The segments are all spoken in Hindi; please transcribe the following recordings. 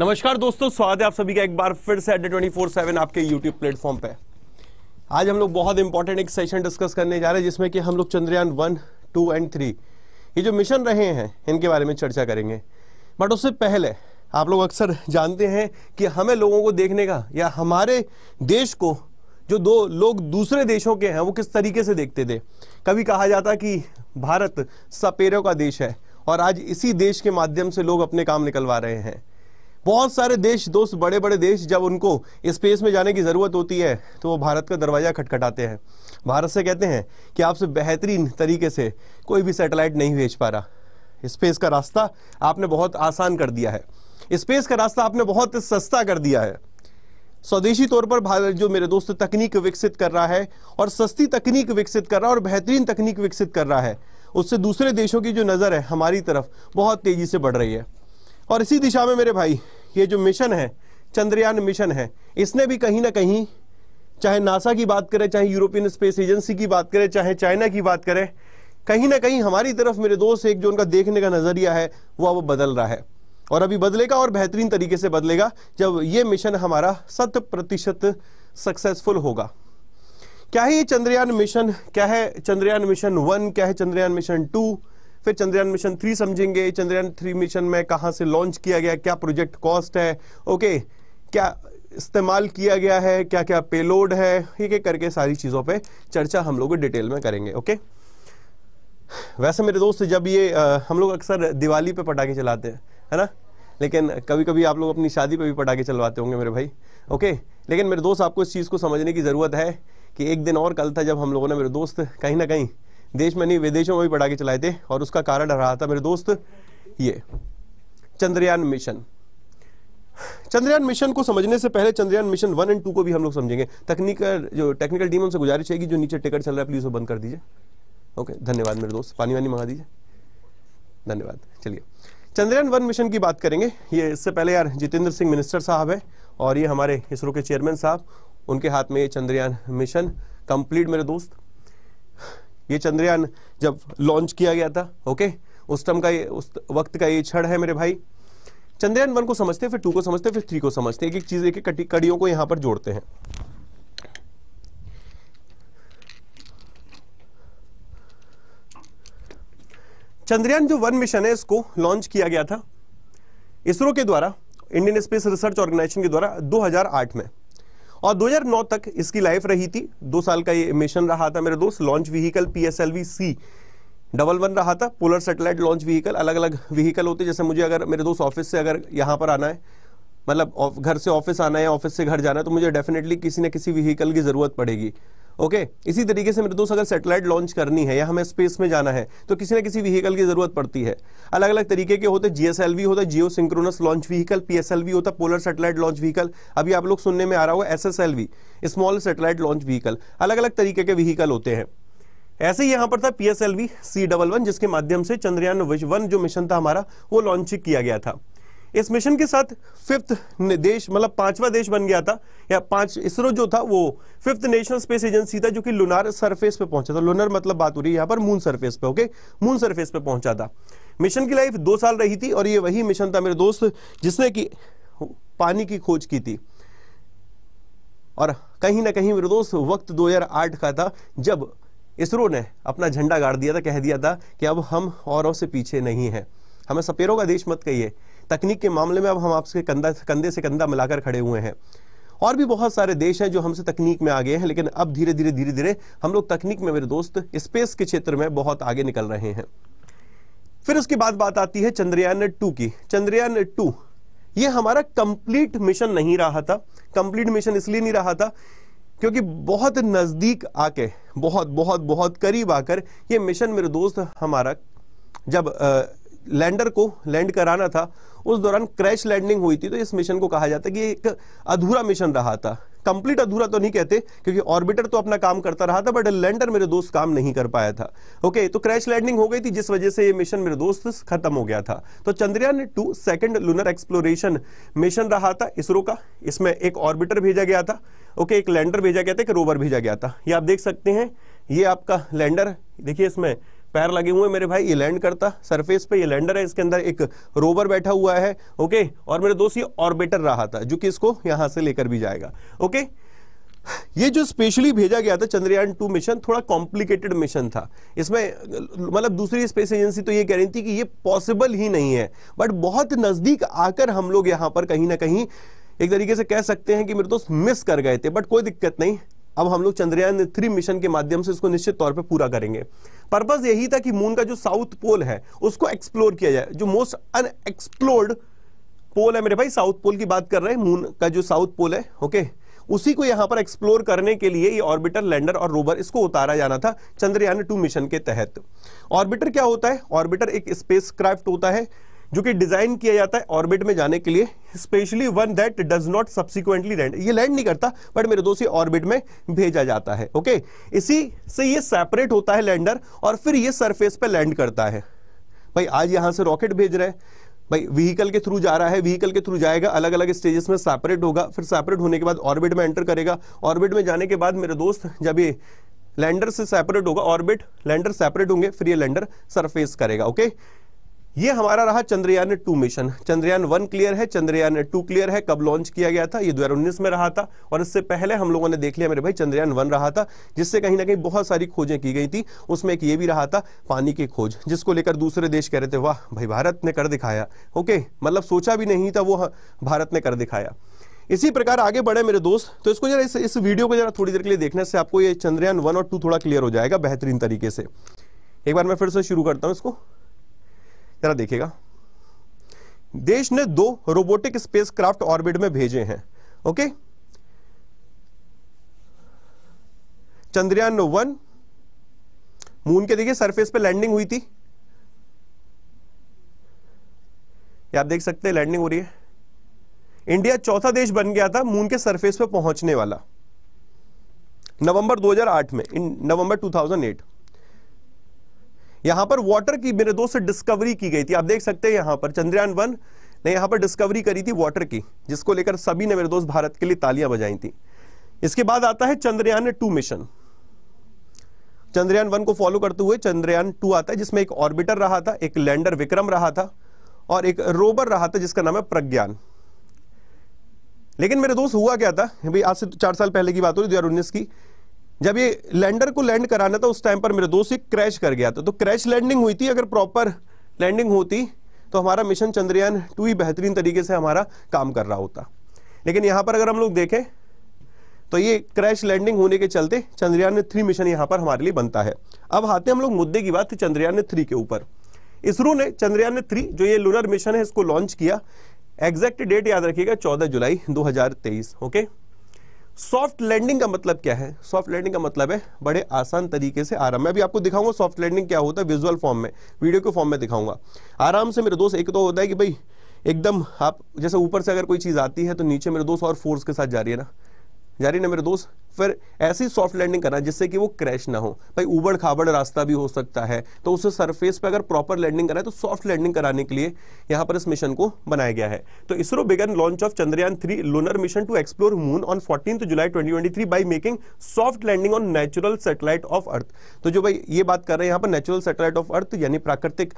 नमस्कार दोस्तों स्वागत है आप सभी का एक बार फिर से अड्डे ट्वेंटी फोर सेवन आपके यूट्यूब प्लेटफॉर्म पे आज हम लोग बहुत इंपॉर्टेंट एक सेशन डिस्कस करने जा रहे हैं जिसमें कि हम लोग Chandrayaan one two and three ये जो मिशन रहे हैं इनके बारे में चर्चा करेंगे बट उससे पहले आप लोग अक्सर जानते हैं कि हमें लोगों को देखने का या हमारे देश को जो दो लोग दूसरे देशों के हैं वो किस तरीके से देखते थे कभी कहा जाता कि भारत सपेरों का देश है और आज इसी देश के माध्यम से लोग अपने काम निकलवा रहे हैं बहुत सारे देश दोस्त बड़े बड़े देश जब उनको स्पेस में जाने की ज़रूरत होती है तो वो भारत का दरवाज़ा खटखटाते हैं भारत से कहते हैं कि आपसे बेहतरीन तरीके से कोई भी सैटेलाइट नहीं भेज पा रहा स्पेस का रास्ता आपने बहुत आसान कर दिया है स्पेस का रास्ता आपने बहुत सस्ता कर दिया है स्वदेशी तौर पर भारत जो मेरे दोस्त तकनीक विकसित कर रहा है और सस्ती तकनीक विकसित कर रहा है और बेहतरीन तकनीक विकसित कर रहा है उससे दूसरे देशों की जो नज़र है हमारी तरफ बहुत तेज़ी से बढ़ रही है और इसी दिशा में मेरे भाई ये जो मिशन है चंद्रयान मिशन है इसने भी कहीं ना कहीं चाहे नासा की बात करें चाहे यूरोपियन स्पेस एजेंसी की बात करें चाहे चाइना की बात करें कहीं ना कहीं हमारी तरफ मेरे दोस्त एक जो उनका देखने का नज़रिया है वो अब बदल रहा है और अभी बदलेगा और बेहतरीन तरीके से बदलेगा जब ये मिशन हमारा शत प्रतिशत सक्सेसफुल होगा क्या है ये चंद्रयान मिशन क्या है चंद्रयान मिशन वन क्या है चंद्रयान मिशन टू फिर चंद्रयान मिशन थ्री समझेंगे चंद्रयान थ्री मिशन में कहाँ से लॉन्च किया गया क्या प्रोजेक्ट कॉस्ट है ओके क्या इस्तेमाल किया गया है क्या क्या पेलोड है ठीक है करके सारी चीज़ों पे चर्चा हम लोग डिटेल में करेंगे ओके वैसे मेरे दोस्त जब ये आ, हम लोग अक्सर दिवाली पे पटाखे चलाते हैं है ना लेकिन कभी कभी आप लोग अपनी शादी पे भी पटाखे चलवाते होंगे मेरे भाई ओके लेकिन मेरे दोस्त आपको इस चीज़ को समझने की ज़रूरत है कि एक दिन और कल था जब हम लोगों ने मेरे दोस्त कहीं ना कहीं देश में नहीं विदेशों में भी पटाखे के चलाए थे और उसका कारण रहा था मेरे दोस्त ये चंद्रयान मिशन चंद्रयान मिशन को समझने से पहले Chandrayaan mission one and two को भी हम लोग समझेंगे तकनीकल जो टेक्निकल टीम से गुजारिश है कि जो नीचे टिकट चल रहा है प्लीज़ वो बंद कर दीजिए ओके धन्यवाद मेरे दोस्त पानी वानी मंगा दीजिए धन्यवाद चलिए चंद्रयान वन मिशन की बात करेंगे ये इससे पहले यार जितेंद्र सिंह मिनिस्टर साहब है और ये हमारे इसरो के चेयरमैन साहब उनके हाथ में ये चंद्रयान मिशन कंप्लीट मेरे दोस्त ये चंद्रयान जब लॉन्च किया गया था ओके उस टाइम का ये उस वक्त का ये क्षण है मेरे भाई चंद्रयान वन को समझते फिर टू को समझते फिर थ्री को समझते एक एक चीज एक एक कड़ियों को यहां पर जोड़ते हैं चंद्रयान जो वन मिशन है इसको लॉन्च किया गया था इसरो के द्वारा इंडियन स्पेस रिसर्च ऑर्गेनाइजेशन के द्वारा 2008 में और 2009 तक इसकी लाइफ रही थी दो साल का ये मिशन रहा था मेरे दोस्त launch vehicle P S L V C double one रहा था पोलर सेटेलाइट लॉन्च व्हीकल अलग अलग व्हीकल होते जैसे मुझे अगर मेरे दोस्त ऑफिस से अगर यहाँ पर आना है मतलब घर से ऑफिस आना है ऑफिस से घर जाना है तो मुझे डेफिनेटली किसी न किसी व्हीकल की ज़रूरत पड़ेगी ओके okay, इसी तरीके से मेरे दोस्त अगर सैटेलाइट लॉन्च करनी है या हमें स्पेस में जाना है तो किसी ना किसी व्हीकल की जरूरत पड़ती है अलग अलग तरीके के होते जीएसएलवी होता है geosynchronous launch vehicle PSLV होता है पोलर सैटेलाइट लॉन्च व्हीकल अभी आप लोग सुनने में आ रहा होगा SSLV small satellite launch vehicle अलग अलग तरीके के व्हीकल होते हैं ऐसे ही यहां पर था पीएसएलवी सी डबल वन जिसके माध्यम से चंद्रयान वन जो मिशन था हमारा वो लॉन्च किया गया था इस मिशन के साथ फिफ्थ देश मतलब पांचवा देश बन गया था या पांच इसरो जो था वो फिफ्थ नेशनल स्पेस एजेंसी था जो कि लुनार सरफेस पे पहुंचा था लुनार मतलब बात हो रही है यहां पर मून सरफेस पे ओके मून सरफेस पे पहुंचा था मिशन की लाइफ दो साल रही थी और ये वही मिशन था मेरे दोस्त जिसने की पानी की खोज की थी और कहीं ना कहीं मेरे दोस्त वक्त दो का था जब इसरो ने अपना झंडा गाड़ दिया था कह दिया था कि अब हम औरों से पीछे नहीं है हमें सपेरों का देश मत कहिए तकनीक के मामले में अब हम आपसे कंधा कंधे से कंधा मिलाकर खड़े हुए हैं और भी बहुत सारे देश हैं जो हमसे तकनीक में आगे हैं लेकिन अब धीरे धीरे धीरे धीरे हम लोग तकनीक में मेरे दोस्त स्पेस के क्षेत्र में बहुत आगे निकल रहे हैं फिर उसके बाद बात आती है चंद्रयान टू की चंद्रयान टू ये हमारा कंप्लीट मिशन नहीं रहा था कंप्लीट मिशन इसलिए नहीं रहा था क्योंकि बहुत नज़दीक आके बहुत बहुत बहुत करीब आकर ये मिशन मेरे दोस्त हमारा जब आ, लैंडर को लैंड कराना था उस दौरान क्रैश लैंडिंग हुई थी तो इस मिशन को कहा जाता है कि एक अधूरा मिशन रहा था कंप्लीट अधूरा तो नहीं कहते क्योंकि ऑर्बिटर तो अपना काम करता रहा था बट लैंडर मेरे दोस्त काम नहीं कर पाया था ओके तो क्रैश लैंडिंग हो गई थी जिस वजह से ये मिशन मेरे दोस्त खत्म हो गया था तो Chandrayaan two second lunar exploration mission रहा था इसरो का इसमें एक ऑर्बिटर भेजा गया था ओके एक लैंडर भेजा गया था एक रोवर भेजा गया था ये आप देख सकते हैं ये आपका लैंडर देखिए इसमें पैर लगे हुए मेरे भाई ये लैंड करता सरफेस पे ये लैंडर है इसके अंदर एक रोवर बैठा हुआ है ओके और मेरे दोस्त ये ऑर्बिटर रहा था जो कि इसको यहां से लेकर भी जाएगा ओके ये जो स्पेशली भेजा गया था चंद्रयान टू मिशन थोड़ा कॉम्प्लिकेटेड मिशन था इसमें मतलब दूसरी स्पेस एजेंसी तो ये कह रही थी कि ये पॉसिबल ही नहीं है बट बहुत नजदीक आकर हम लोग यहां पर कहीं ना कहीं एक तरीके से कह सकते हैं कि मेरे दोस्त मिस कर गए थे बट कोई दिक्कत नहीं अब हम लोग चंद्रयान थ्री मिशन के माध्यम से इसको निश्चित तौर पर पूरा करेंगे पर्पज यही था कि मून का जो साउथ पोल है उसको एक्सप्लोर किया जाए जो मोस्ट अनएक्सप्लोर्ड पोल है मेरे भाई साउथ पोल की बात कर रहे हैं मून का जो साउथ पोल है ओके उसी को यहां पर एक्सप्लोर करने के लिए ये ऑर्बिटर लैंडर और रोवर इसको उतारा जाना था चंद्रयान टू मिशन के तहत ऑर्बिटर क्या होता है ऑर्बिटर एक स्पेस क्राफ्ट होता है जो कि डिजाइन किया जाता है ऑर्बिट में जाने के लिए specially one that does not subsequently land ये लैंड नहीं करता बट मेरे दोस्त ये ऑर्बिट में भेजा जाता है ओके okay? इसी से ये सेपरेट होता है लैंडर और फिर ये सरफेस पे लैंड करता है भाई आज यहां से रॉकेट भेज रहे भाई व्हीकल के थ्रू जा रहा है व्हीकल के थ्रू जाएगा अलग अलग स्टेजेस में सेपरेट होगा फिर सेपरेट होने के बाद ऑर्बिट में एंटर करेगा ऑर्बिट में जाने के बाद मेरे दोस्त जब ये लैंडर से सेपरेट होगा ऑर्बिट लैंडर सेपरेट होंगे फिर ये लैंडर सरफेस करेगा ओके okay? ये हमारा रहा Chandrayaan two mission Chandrayaan one clear है चंद्रयान टू क्लियर है कब लॉन्च किया गया था ये दो में रहा था और इससे पहले हम लोगों ने देख लिया मेरे भाई चंद्रयान वन रहा था जिससे कहीं ना कहीं बहुत सारी खोजें की गई थी उसमें एक ये भी रहा था पानी की खोज जिसको लेकर दूसरे देश कह रहे थे वाह भाई भारत ने कर दिखाया ओके मतलब सोचा भी नहीं था वो हाँ, भारत ने कर दिखाया इसी प्रकार आगे बढ़े मेरे दोस्त तो इसको जरा इस, इस वीडियो को जरा थोड़ी देर के लिए देखने से आपको ये चंद्रयान वन और टू थोड़ा क्लियर हो जाएगा बेहतरीन तरीके से एक बार मैं फिर से शुरू करता हूँ इसको जरा देखिएगा देश ने दो रोबोटिक स्पेसक्राफ्ट ऑर्बिट में भेजे हैं ओके चंद्रयान वन मून के देखिए सरफेस पे लैंडिंग हुई थी ये आप देख सकते हैं लैंडिंग हो रही है इंडिया चौथा देश बन गया था मून के सरफेस पे पहुंचने वाला नवंबर 2008 में इन नवंबर 2008 यहां पर वाटर की मेरे दोस्त डिस्कवरी की गई थी आप देख सकते हैं यहां पर चंद्रयान वन ने यहां पर डिस्कवरी करी थी वाटर की जिसको लेकर सभी ने मेरे दोस्त भारत के लिए तालियां बजाई थी इसके बाद आता है Chandrayaan two mission Chandrayaan one को फॉलो करते हुए चंद्रयान टू आता है जिसमें एक ऑर्बिटर रहा था एक लैंडर विक्रम रहा था और एक रोबर रहा था जिसका नाम है प्रज्ञान लेकिन मेरे दोस्त हुआ क्या था भाई आज से चार साल पहले की बात हो रही दो की जब ये लैंडर को लैंड कराना था उस टाइम पर मेरे दोस्त क्रैश कर गया था तो क्रैश लैंडिंग हुई थी अगर प्रॉपर लैंडिंग होती तो हमारा मिशन चंद्रयान टू ही बेहतरीन तरीके से हमारा काम कर रहा होता लेकिन यहाँ पर अगर हम लोग देखें तो ये क्रैश लैंडिंग होने के चलते चंद्रयान थ्री मिशन यहाँ पर हमारे लिए बनता है अब आते हम लोग मुद्दे की बात चंद्रयान थ्री के ऊपर इसरो ने चंद्रयान थ्री जो ये लूनर मिशन है इसको लॉन्च किया एग्जैक्ट डेट याद रखिएगा 14 जुलाई 2023 ओके सॉफ्ट लैंडिंग का मतलब क्या है सॉफ्ट लैंडिंग का मतलब है बड़े आसान तरीके से आराम मैं अभी आपको दिखाऊंगा सॉफ्ट लैंडिंग क्या होता है विजुअल फॉर्म में वीडियो के फॉर्म में दिखाऊंगा आराम से मेरे दोस्त एक तो होता है कि भाई एकदम आप जैसे ऊपर से अगर कोई चीज़ आती है तो नीचे मेरे दोस्त और फोर्स के साथ जा रही है ना जारी ना मेरे दोस्त फिर ऐसी सॉफ्ट लैंडिंग करना जिससे कि वो क्रैश ना हो भाई उबड़ खाबड़ रास्ता भी हो सकता है तो उस सरफेस पे अगर प्रॉपर लैंडिंग है तो सॉफ्ट लैंडिंग कराने के लिए यहां पर इस मिशन को बनाया गया है तो ISRO began launch of Chandrayaan three lunar mission to explore moon on fourteen July twenty by making soft landing on natural satellite of earth तो जो भाई ये बात कर रहे हैं यहां पर नेचुरल सेटेलाइट ऑफ अर्थ यानी प्राकृतिक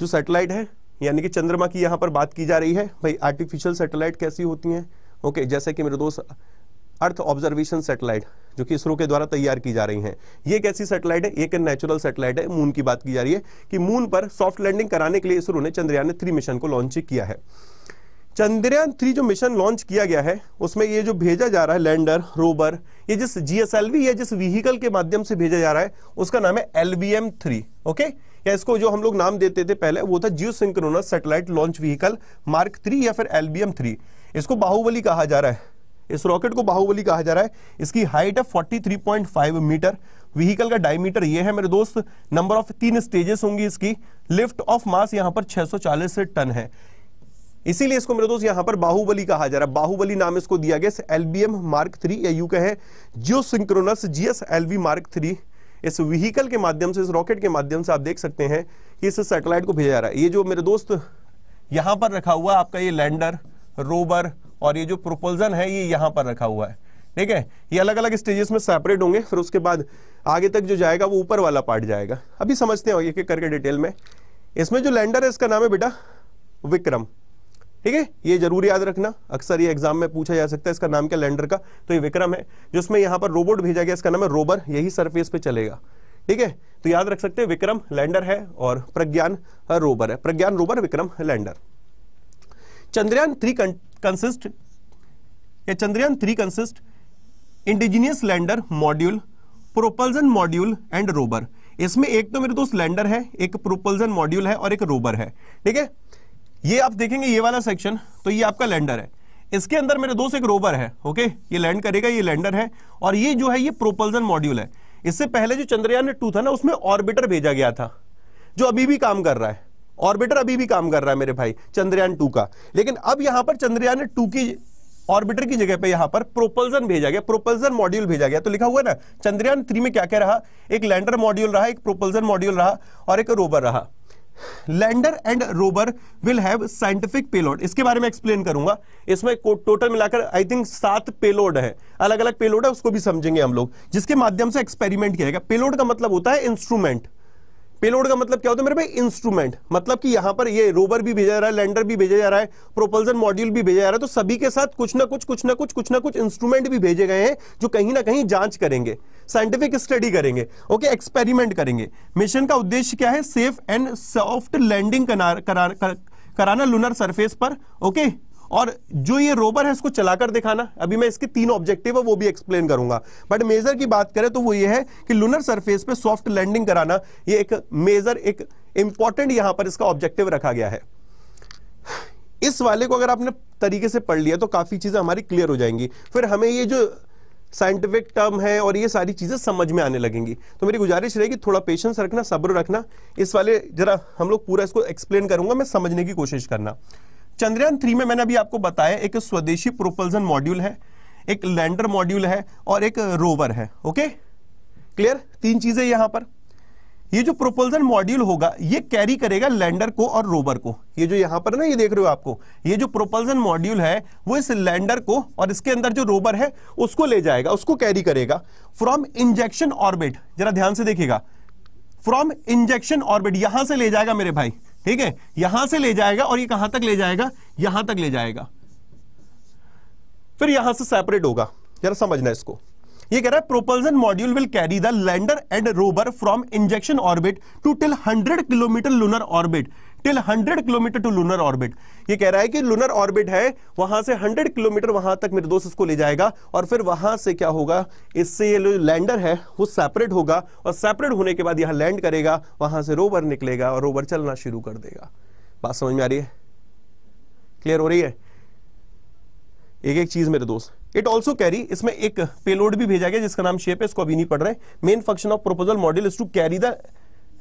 जो सेटेलाइट है यानी कि चंद्रमा की यहां पर बात की जा रही है भाई आर्टिफिशियल सेटेलाइट कैसी होती है ओके okay, जैसे कि मेरे दोस्त अर्थ ऑब्जर्वेशन सैटेलाइट जो कि इसरो के द्वारा तैयार की जा रही हैं ये कैसी सैटेलाइट है एक नेचुरल सैटेलाइट है मून की बात की जा रही है कि मून पर सॉफ्ट लैंडिंग कराने के लिए इसरो ने चंद्रयान थ्री मिशन को लॉन्च किया है चंद्रयान थ्री जो मिशन लॉन्च किया गया है उसमें ये जो भेजा जा रहा है लैंडर रोबर ये जिस जीएसएलवी या जिस व्हीकल के माध्यम से भेजा जा रहा है उसका नाम है एलवीएम थ्री ओके या इसको जो हम लोग नाम देते थे पहले वो था geosynchronous satellite launch vehicle mark three या फिर एलबीएम थ्री इसको बाहुबली कहा जा रहा है इस रॉकेट को बाहुबली कहा जा रहा है इसकी हाइट है 43.5 मीटर व्हीकल का डायमीटर ये है मेरे दोस्त नंबर ऑफ तीन स्टेजेस होंगी इसकी लिफ्ट ऑफ मास यहाँ पर 640 टन है इसीलिए इसको मेरे दोस्त यहां पर बाहुबली कहा जा रहा है बाहुबली नाम इसको दिया गया एलबीएम मार्क थ्री या यू कहे geosynchronous GS LV mark three इस व्हीकल के माध्यम से इस रॉकेट के माध्यम से आप देख सकते हैं कि इस सैटेलाइट को भेजा जा रहा है ये जो मेरे दोस्त यहां पर रखा हुआ आपका ये लैंडर रोबर और ये जो प्रोपोजल है ये यहां पर रखा हुआ है ठीक है ये अलग अलग स्टेजेस में सेपरेट होंगे फिर उसके बाद आगे तक जो जाएगा वो ऊपर वाला पार्ट जाएगा अभी समझते हैं एक एक करके डिटेल में इसमें जो लैंडर है इसका नाम है बेटा विक्रम ठीक है ये जरूर याद रखना अक्सर ये एग्जाम में पूछा जा सकता है इसका नाम क्या लैंडर का तो ये विक्रम है जिसमें यहाँ पर रोबोट भेजा गया इसका नाम है रोबर यही सरफेस पे चलेगा ठीक है तो याद रख सकते हैं विक्रम लैंडर है और प्रज्ञान रोबर है प्रज्ञान रोबर Vikram lander Chandrayaan three consist या Chandrayaan three consist indigenous lander module propulsion module and रोबर इसमें एक तो मेरे दोस्त लैंडर है एक प्रोपल्जन मॉड्यूल है और एक रोबर है ठीक है ये आप देखेंगे ये वाला सेक्शन तो ये आपका लैंडर है इसके अंदर मेरे दोस्त एक रोबर है ओके ये लैंड करेगा ये लैंडर है और ये जो है ये प्रोपल्जन मॉड्यूल है इससे पहले जो चंद्रयान टू था ना उसमें ऑर्बिटर भेजा गया था जो अभी भी काम कर रहा है ऑर्बिटर अभी भी काम कर रहा है मेरे भाई चंद्रयान टू का लेकिन अब यहां पर चंद्रयान टू की ऑर्बिटर की जगह पे यहां पर प्रोपल्सन भेजा गया प्रोपल्सन मॉड्यूल भेजा गया तो लिखा हुआ है ना चंद्रयान थ्री में क्या क्या रहा एक लैंडर मॉड्यूल रहा एक प्रोपल्सन मॉड्यूल रहा और एक रोबर रहा lander and Rober will have scientific payload इसके बारे में एक्सप्लेन करूंगा इसमें टोटल मिलाकर आई थिंक सात पेलोड है अलग अलग पेलोड है उसको भी समझेंगे हम लोग जिसके माध्यम से एक्सपेरिमेंट किया जाएगा पेलोड का मतलब होता है इंस्ट्रूमेंट पेलोड का मतलब क्या होता है मेरे भाई इंस्ट्रूमेंट मतलब कि यहां पर ये रोवर भी भेजा जा रहा है लैंडर भी भेजा जा रहा है प्रोपल्सन मॉड्यूल भी भेजा जा रहा है तो सभी के साथ कुछ ना कुछ कुछ ना कुछ कुछ ना कुछ इंस्ट्रूमेंट भी भेजे गए हैं जो कहीं ना कहीं जांच करेंगे साइंटिफिक स्टडी करेंगे ओके एक्सपेरिमेंट करेंगे मिशन का उद्देश्य क्या है सेफ एंड सॉफ्ट लैंडिंग कराना लूनर सरफेस पर ओके और जो ये रोबर है इसको चलाकर दिखाना अभी मैं इसके तीन ऑब्जेक्टिव है वो भी एक्सप्लेन करूंगा बट मेजर की बात करें तो वो ये है कि लूनर सरफेस पे सॉफ्ट लैंडिंग कराना ये एक मेजर एक इंपॉर्टेंट यहां पर इसका ऑब्जेक्टिव रखा गया है इस वाले को अगर आपने तरीके से पढ़ लिया तो काफी चीजें हमारी क्लियर हो जाएंगी फिर हमें ये जो साइंटिफिक टर्म है और ये सारी चीज़ें समझ में आने लगेंगी तो मेरी गुजारिश रहेगी थोड़ा पेशेंस रखना सब्र रखना इस वाले जरा हम लोग पूरा इसको एक्सप्लेन करूंगा मैं समझने की कोशिश करना चंद्रयान थ्री में मैंने अभी आपको बताया एक स्वदेशी प्रोपल्सन मॉड्यूल है एक लैंडर मॉड्यूल है और एक रोवर है ओके क्लियर तीन चीजें यहां पर ये जो प्रोपल्सन मॉड्यूल होगा ये कैरी करेगा लैंडर को और रोवर को ये जो यहां पर ना ये देख रहे हो आपको ये जो प्रोपल्सन मॉड्यूल है वो इस लैंडर को और इसके अंदर जो रोवर है उसको ले जाएगा उसको कैरी करेगा फ्रॉम इंजेक्शन ऑर्बिट जरा ध्यान से देखिएगा फ्रॉम इंजेक्शन ऑर्बिट यहां से ले जाएगा मेरे भाई ठीक है यहां से ले जाएगा और ये कहां तक ले जाएगा यहां तक ले जाएगा फिर यहां से सेपरेट होगा जरा समझना इसको ये कह रहा है propulsion module will carry the lander and रोबर from injection orbit to till 100 kilometre lunar orbit till 100 kilometre to lunar orbit ये कह रहा है कि लूनर ऑर्बिट है वहां से 100 किलोमीटर वहां तक मेरे दोस्त इसको ले जाएगा और फिर वहां से क्या होगा इससे ये लैंडर है वो सेपरेट होगा और सेपरेट होने के बाद यहां लैंड करेगा वहां से रोवर निकलेगा और रोवर चलना शुरू कर देगा बात समझ में आ रही है क्लियर हो रही है एक एक चीज मेरे दोस्त इट ऑल्सो कैरी इसमें एक पेलोड भी भेजा गया जिसका नाम शेप है इसको अभी नहीं पढ़ रहे main function of propulsion module is to carry the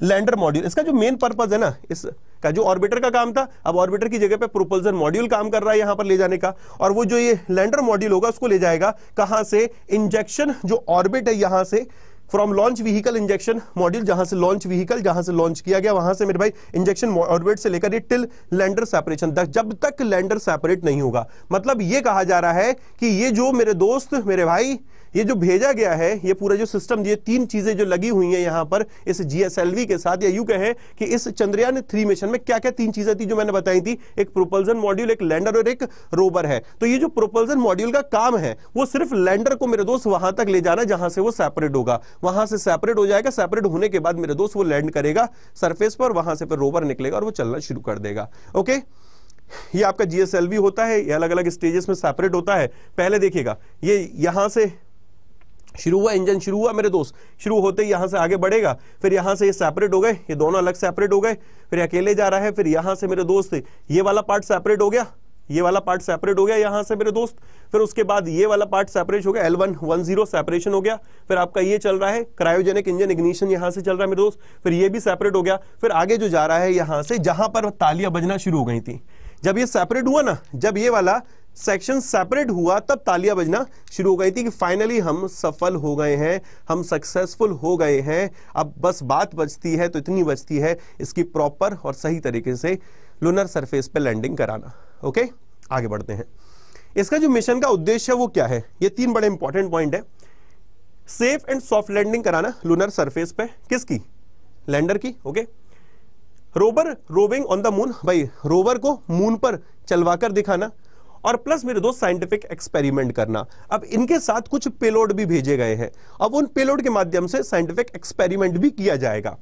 lander module इसका जो मेन पर्पज है ना इस का जो ऑर्बिटर का काम था अब ऑर्बिटर की जगह पे प्रोपल्सर मॉड्यूल काम कर रहा है यहां पर ले जाने का और वो जो ये लैंडर मॉड्यूल होगा उसको ले जाएगा कहां से इंजेक्शन जो ऑर्बिट है यहां से from launch vehicle injection module जहां से लॉन्च व्हीकल जहां से लॉन्च किया गया वहां से मेरे भाई इंजेक्शन ऑर्बिट से लेकर टिल लैंडर सेपरेशन तक जब तक लैंडर सेपरेट नहीं होगा मतलब ये कहा जा रहा है कि ये जो मेरे दोस्त मेरे भाई ये जो भेजा गया है ये पूरा जो सिस्टम ये तीन चीजें जो लगी हुई हैं यहाँ पर इस जीएसएलवी के साथ या यू कहें कि इस चंद्रयान थ्री मिशन में क्या क्या तीन चीजें थी जो मैंने बताई थी एक प्रोपल्सन मॉड्यूल एक लैंडर और एक रोबर है तो ये जो प्रोपल्सन मॉड्यूल का काम है वो सिर्फ लैंडर को मेरे दोस्त वहां तक ले जाना जहां से वो सेपरेट होगा वहां से सेपरेट हो जाएगा सेपरेट होने के बाद मेरे दोस्त वो लैंड करेगा सरफेस पर वहां से फिर रोबर निकलेगा और वो चलना शुरू कर देगा ओके ये आपका जीएसएलवी होता है ये अलग अलग स्टेजेस में सेपरेट होता है पहले देखिएगा ये यहां से शुरू हुआ इंजन शुरू हुआ मेरे दोस्त शुरू होते ही यहाँ से आगे बढ़ेगा फिर यहाँ से ये सेपरेट हो गए ये दोनों अलग सेपरेट हो गए फिर अकेले जा रहा है फिर यहाँ से मेरे दोस्त ये वाला पार्ट सेपरेट हो गया ये वाला पार्ट सेपरेट हो गया यहाँ से मेरे दोस्त फिर उसके बाद ये वाला पार्ट सेपरेट हो गया L one one zero separation हो गया फिर आपका ये चल रहा है क्रायोजेनिक इंजन इग्निशन यहाँ से चल रहा है मेरे दोस्त फिर ये भी सेपरेट हो गया फिर आगे जो जा रहा है यहाँ से जहाँ पर तालियां बजना शुरू हो गई थी जब ये सेपरेट हुआ ना जब ये वाला सेक्शन सेपरेट हुआ तब तालियां बजना शुरू हो गई थी कि फाइनली हम सफल हो गए हैं हम सक्सेसफुल हो गए हैं अब बस बात बचती है तो इतनी बचती है इसकी प्रॉपर और सही तरीके से लूनर सरफेस पे लैंडिंग कराना ओके आगे बढ़ते हैं इसका जो मिशन का उद्देश्य है वो क्या है ये तीन बड़े इंपॉर्टेंट पॉइंट है सेफ एंड सॉफ्ट लैंडिंग कराना लूनर सरफेस पे किसकी लैंडर की okay rover roving on the moon भाई रोवर को मून पर चलवाकर दिखाना और प्लस मेरे दोस्त साइंटिफिक एक्सपेरिमेंट करना अब इनके साथ कुछ पेलोड भी भेजे गए हैं अब उन पेलोड के माध्यम से साइंटिफिक एक्सपेरिमेंट भी किया जाएगा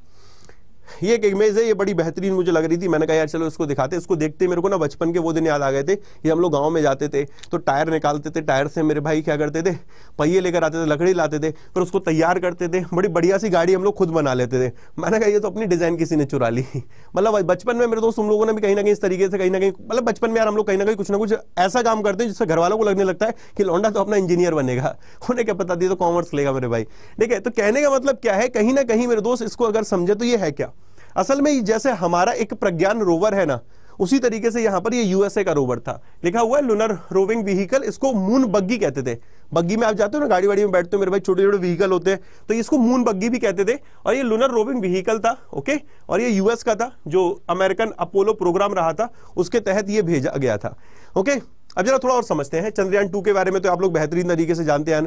ये एक इमेज है ये बड़ी बेहतरीन मुझे लग रही थी मैंने कहा यार चलो इसको दिखाते इसको देखते मेरे को ना बचपन के वो दिन याद आ गए थे ये हम लोग गाँव में जाते थे तो टायर निकालते थे टायर से मेरे भाई क्या करते थे पहिए लेकर आते थे लकड़ी लाते थे फिर उसको तैयार करते थे बड़ी बढ़िया सी गाड़ी हम लोग खुद बना लेते थे मैंने कहा ये तो अपनी डिज़ाइन किसी ने चुरा ली मतलब बचपन में मेरे दोस्त हम लोगों ने भी कहीं ना कहीं इस तरीके से कहीं ना कहीं मतलब बचपन में यार हम लोग कहीं ना कहीं कुछ ना कुछ ऐसा काम करते हैं जिससे घर वालों को लगने लगता है कि लौंडा तो अपना इंजीनियर बनेगा उन्हें क्या पता दिए तो कॉमर्स लेगा मेरे भाई ठीक है तो कहने का मतलब क्या है कहीं ना कहीं मेरे दोस्त इसको अगर समझे तो ये है क्या असल में जैसे हमारा एक प्रज्ञान रोवर है ना उसी तरीके से यहां पर ये यूएसए का रोवर था लिखा हुआ है लूनर रोविंग व्हीकल इसको मून बग्गी कहते थे बग्गी में आप जाते हो ना गाड़ी वाड़ी में बैठते हो मेरे भाई छोटे छोटे व्हीकल होते हैं तो इसको मून बग्गी भी कहते थे और ये लूनर रोविंग व्हीकल था ओके और ये यूएस का था जो अमेरिकन अपोलो प्रोग्राम रहा था उसके तहत ये भेजा गया था ओके अब जरा थोड़ा और समझते हैं चंद्रयान टू के बारे में तो आप लोग बेहतरीन तरीके से जानते हैं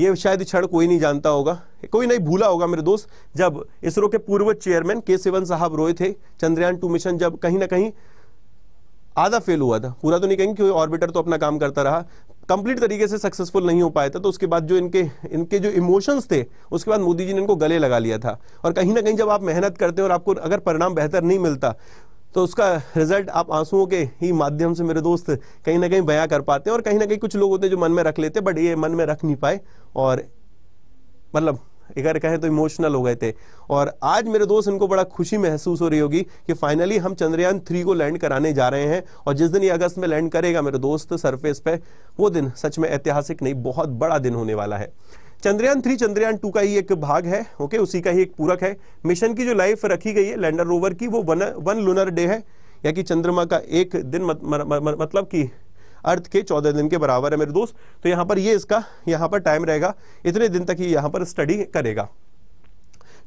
ये शायद क्षण कोई नहीं जानता होगा कोई नहीं भूला होगा मेरे दोस्त जब इसरो के पूर्व चेयरमैन के सिवन साहब रोए थे चंद्रयान टू मिशन जब कहीं ना कहीं आधा फेल हुआ था पूरा तो नहीं कहेंगे क्योंकि ऑर्बिटर तो अपना काम करता रहा कंप्लीट तरीके से सक्सेसफुल नहीं हो पाया था तो उसके बाद जो इनके इनके जो इमोशंस थे उसके बाद मोदी जी ने इनको गले लगा लिया था और कहीं ना कहीं जब आप मेहनत करते हैं और आपको अगर परिणाम बेहतर नहीं मिलता तो उसका रिजल्ट आप आंसुओं के ही माध्यम से मेरे दोस्त कहीं ना कहीं बयां कर पाते हैं और कहीं ना कहीं कुछ लोग होते हैं जो मन में रख लेते बट ये मन में रख नहीं पाए और मतलब अगर कहें तो इमोशनल हो गए थे और आज मेरे दोस्त इनको बड़ा खुशी महसूस हो रही होगी कि फाइनली हम चंद्रयान थ्री को लैंड कराने जा रहे हैं और जिस दिन ये अगस्त में लैंड करेगा मेरे दोस्त सरफेस पे वो दिन सच में ऐतिहासिक नहीं बहुत बड़ा दिन होने वाला है चंद्रयान थ्री चंद्रयान टू का ही एक भाग है ओके उसी का ही एक पूरक है मिशन की जो लाइफ रखी गई है लैंडर रोवर की वो वन वन लूनर डे है या कि चंद्रमा का एक दिन मत, म, म, म, मतलब कि अर्थ के चौदह दिन के बराबर है मेरे दोस्त तो यहाँ पर ये इसका यहाँ पर टाइम रहेगा इतने दिन तक ये यहाँ पर स्टडी करेगा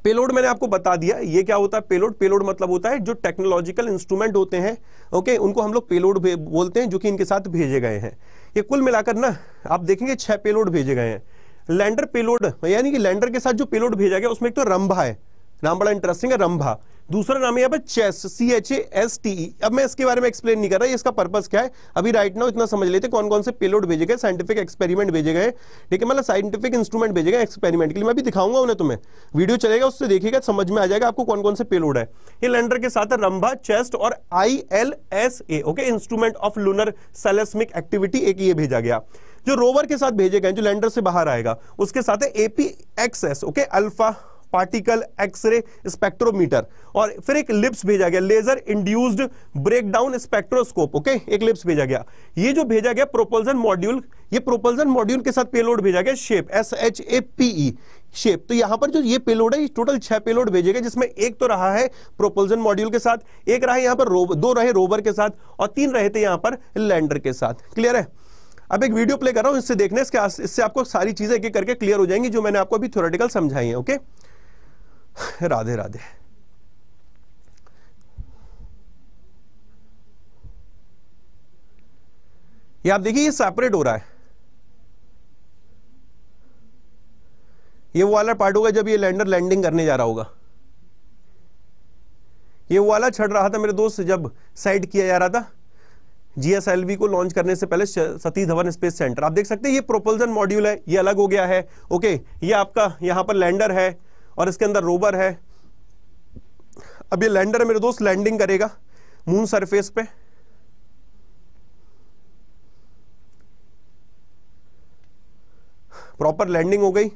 पेलोड मैंने आपको बता दिया ये क्या होता है पेलोड पेलोड मतलब होता है जो टेक्नोलॉजिकल इंस्ट्रूमेंट होते हैं ओके उनको हम लोग पेलोड बोलते हैं जो कि इनके साथ भेजे गए हैं ये कुल मिलाकर ना आप देखेंगे छह पेलोड भेजे गए हैं लैंडर पेलोड यानी कि लैंडर के साथ जो पेलोड भेजा गया उसमें एक तो रंभा है नाम बड़ा इंटरेस्टिंग है रंभा दूसरा नाम यहाँ पर ChaSTE C H A S T E अब मैं इसके बारे में एक्सप्लेन नहीं कर रहा इसका पर्पस क्या है अभी राइट नाउ इतना समझ लेते कौन कौन से पेलोड भेजे गए साइंटिफिक एक्सपेरिमेंट भेजे गए ठीक है मतलब साइंटिफिक इंस्ट्रूमेंट भेजे गए एक्सपेरिमेंट के लिए मैं भी दिखाऊंगा उन्हें तुम्हें वीडियो चलेगा उससे देखेगा समझ में आ जाएगा आपको कौन कौन से पेलोड है ये लैंडर के साथ रंभा चेस्ट और I L S A okay instrument of lunar seismic activity एक ये भेजा गया जो रोवर के साथ भेजे गए जो लैंडर से बाहर आएगा उसके साथ है AP XS okay alpha particle X ray spectrometer और फिर एक लिप्स भेजा गया laser induced breakdown spectroscope okay एक लिप्स भेजा गया ये जो भेजा गया प्रोपल्सन मॉड्यूल ये प्रोपल्सन मॉड्यूल के साथ पेलोड भेजा गया SHAPE S H A P E SHAPE तो यहां पर जो ये पेलोड है ये टोटल छह पेलोड भेजेगा जिसमें एक तो रहा है प्रोपल्सन मॉड्यूल के साथ एक रहा है यहां पर दो रहे रोवर के साथ और तीन रहे थे यहां पर लैंडर के साथ क्लियर है अब एक वीडियो प्ले कर रहा हूं इससे देखने इसके इससे आपको सारी चीज़ें एक एक करके क्लियर हो जाएंगी जो मैंने आपको अभी थ्योरेटिकल समझाई है ओके राधे राधे ये आप देखिए ये सेपरेट हो रहा है ये वो वाला पार्ट होगा जब ये लैंडर लैंडिंग करने जा रहा होगा ये वो वाला छड़ रहा था मेरे दोस्त जब साइड किया जा रहा था जीएसएलवी को लॉन्च करने से पहले सतीश धवन स्पेस सेंटर आप देख सकते हैं ये प्रोपल्सन मॉड्यूल है ये अलग हो गया है ओके ये आपका यहां पर लैंडर है और इसके अंदर रोबर है अब ये लैंडर मेरे दोस्त लैंडिंग करेगा मून सरफेस पे प्रॉपर लैंडिंग हो गई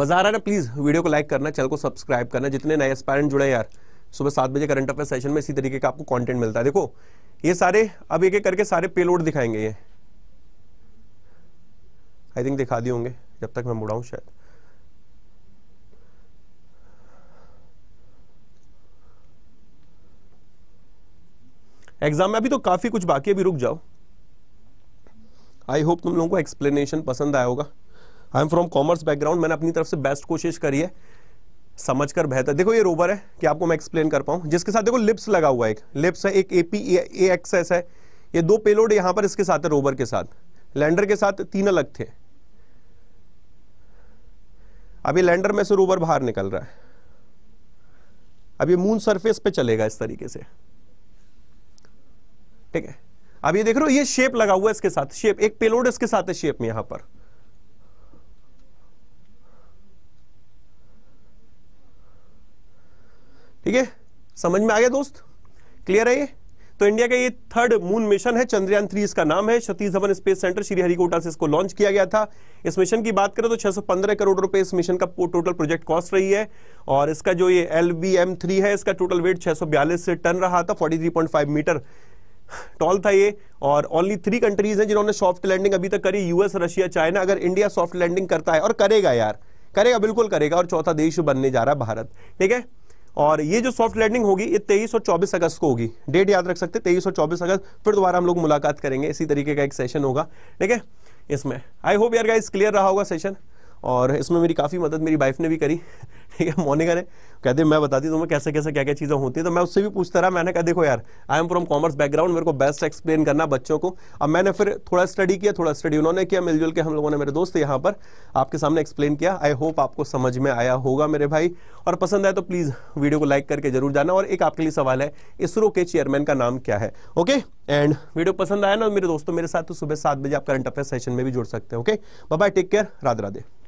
मज़ा आ रहा है ना प्लीज़ वीडियो को लाइक करना चैनल को सब्सक्राइब करना जितने नए एस्पायरेंट जुड़े यार सुबह सात बजे करंट अफेयर सेशन में इसी तरीके का आपको कंटेंट मिलता है देखो ये सारे अब एक एक करके सारे पेलोड दिखाएंगे ये आई थिंक दिखा दिए होंगे जब तक मैं मुड़ा शायद एग्जाम में अभी तो काफ़ी कुछ बाकी है अभी रुक जाओ आई होप तुम लोगों को एक्सप्लेनेशन पसंद आया होगा I am from commerce background मैंने अपनी तरफ से बेस्ट कोशिश करी है समझ कर बेहतर देखो ये रोबर है कि आपको मैं एक्सप्लेन कर पाऊं जिसके साथ देखो लिप्स लगा हुआ है एक लिप्स है एक एपी ए एक्सएस है ये दो पेलोड यहां पर इसके साथ है रोबर के साथ लैंडर के साथ तीन अलग थे अभी लैंडर में से रोबर बाहर निकल रहा है अब ये मून सरफेस पे चलेगा इस तरीके से ठीक है अब ये देख रहे हो ये शेप लगा हुआ है इसके साथ शेप एक पेलोड इसके साथ है शेप में यहां पर ठीक है समझ में आ गया दोस्त क्लियर है ये तो इंडिया का ये थर्ड मून मिशन है चंद्रयान थ्री इसका नाम है Satish Dhawan space centre Sriharikota से इसको लॉन्च किया गया था इस मिशन की बात करें तो 615 करोड़ रुपए इस मिशन का टोटल प्रोजेक्ट कॉस्ट रही है और इसका जो ये एल एम थ्री है इसका टोटल वेट 642 टन रहा था फोर्टी मीटर टॉल था ये और ओनली थ्री कंट्रीज हैं जिन्होंने सॉफ्ट लैंडिंग अभी तक करी यूएस रशिया चाइना अगर इंडिया सॉफ्ट लैंडिंग करता है और करेगा यार करेगा बिल्कुल करेगा और चौथा देश बनने जा रहा है भारत ठीक है और ये जो सॉफ्ट लैंडिंग होगी ये 23 और 24 अगस्त को होगी डेट याद रख सकते हैं 23 और 24 अगस्त फिर दोबारा हम लोग मुलाकात करेंगे इसी तरीके का एक सेशन होगा ठीक है इसमें आई होप यार गाइस क्लियर रहा होगा सेशन और इसमें मेरी काफ़ी मदद मेरी वाइफ ने भी करी ठीक है मोनिका ने कहते मैं बताती तुम्हें कैसे कैसे क्या क्या चीज़ें होती है तो मैं उससे भी पूछता रहा मैंने कहा देखो यार I am from commerce background मेरे को बेस्ट एक्सप्लेन करना बच्चों को अब मैंने फिर थोड़ा स्टडी किया थोड़ा स्टडी उन्होंने किया मिलजुल के हम लोगों ने मेरे दोस्त यहाँ पर आपके सामने एक्सप्लेन किया आई होप आपको समझ में आया होगा मेरे भाई और पसंद आए तो प्लीज़ वीडियो को लाइक करके जरूर जाना और एक आपके लिए सवाल है इसरो के चेयरमैन का नाम क्या है ओके एंड वीडियो पसंद आया ना मेरे दोस्तों मेरे साथ तो सुबह सात बजे आप करंट अफेयर सेशन में भी जुड़ सकते हैं okay bye take care Radhe Radhe